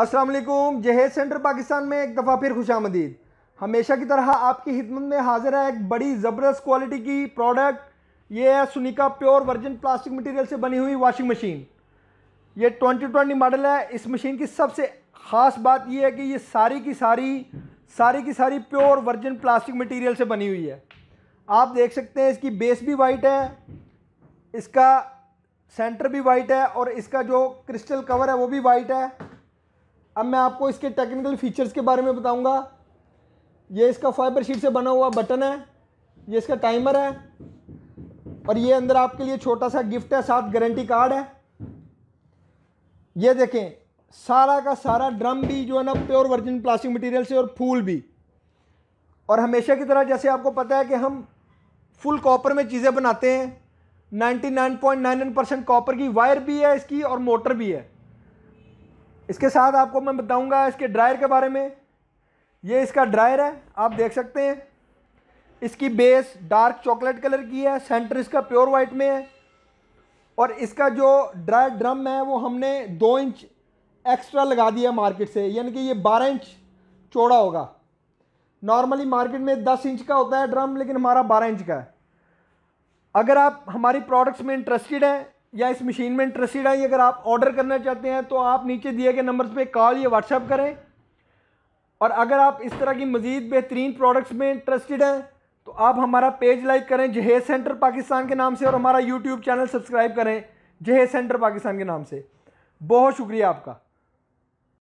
वालेकुम जहेज सेंटर पाकिस्तान में एक दफ़ा फिर खुश आमदीद हमेशा की तरह आपकी हिदमत में हाजिर है एक बड़ी ज़बरदस्त क्वालिटी की प्रोडक्ट ये है सुनिका प्योर वर्जिन प्लास्टिक मटेरियल से बनी हुई वॉशिंग मशीन ये ट्वेंटी ट्वेंटी मॉडल है इस मशीन की सबसे ख़ास बात यह है कि ये सारी की सारी सारी की सारी प्योर वर्जिन प्लास्टिक मटीरियल से बनी हुई है आप देख सकते हैं इसकी बेस भी वाइट है इसका सेंटर भी वाइट है और इसका जो क्रिस्टल कवर है वो भी वाइट है अब मैं आपको इसके टेक्निकल फीचर्स के बारे में बताऊंगा ये इसका फाइबर शीट से बना हुआ बटन है ये इसका टाइमर है और ये अंदर आपके लिए छोटा सा गिफ्ट है साथ गारंटी कार्ड है ये देखें सारा का सारा ड्रम भी जो है ना प्योर वर्जिन प्लास्टिक मटेरियल से और फूल भी और हमेशा की तरह जैसे आपको पता है कि हम फुल कॉपर में चीज़ें बनाते हैं 99.99 परसेंट कॉपर की वायर भी है इसकी और मोटर भी है इसके साथ आपको मैं बताऊंगा इसके ड्रायर के बारे में ये इसका ड्रायर है आप देख सकते हैं इसकी बेस डार्क चॉकलेट कलर की है सेंटर इसका प्योर वाइट में है और इसका जो ड्रायर ड्रम है वो हमने दो इंच एक्स्ट्रा लगा दिया मार्केट से यानी कि ये बारह इंच चौड़ा होगा नॉर्मली मार्केट में दस इंच का होता है ड्रम लेकिन हमारा बारह इंच का है अगर आप हमारी प्रोडक्ट्स में इंटरेस्टेड हैं या इस मशीन में इंटरेस्टेड आई अगर आप ऑर्डर करना चाहते हैं तो आप नीचे दिए गए नंबर्स पे कॉल या व्हाट्सअप करें और अगर आप इस तरह की मज़ीद बेहतरीन प्रोडक्ट्स में इंटरेस्टेड हैं तो आप हमारा पेज लाइक करें जहेज सेंटर पाकिस्तान के नाम से और हमारा यूट्यूब चैनल सब्सक्राइब करें जहेज सेंटर पाकिस्तान के नाम से बहुत शुक्रिया आपका